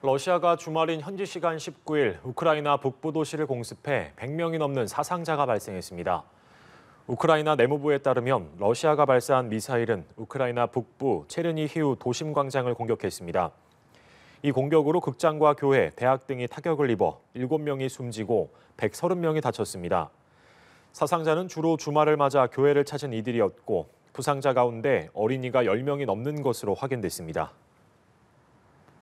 러시아가 주말인 현지 시간 19일 우크라이나 북부 도시를 공습해 100명이 넘는 사상자가 발생했습니다. 우크라이나 내무부에 따르면 러시아가 발사한 미사일은 우크라이나 북부 체르니히우 도심 광장을 공격했습니다. 이 공격으로 극장과 교회, 대학 등이 타격을 입어 7명이 숨지고 130명이 다쳤습니다. 사상자는 주로 주말을 맞아 교회를 찾은 이들이었고 부상자 가운데 어린이가 10명이 넘는 것으로 확인됐습니다.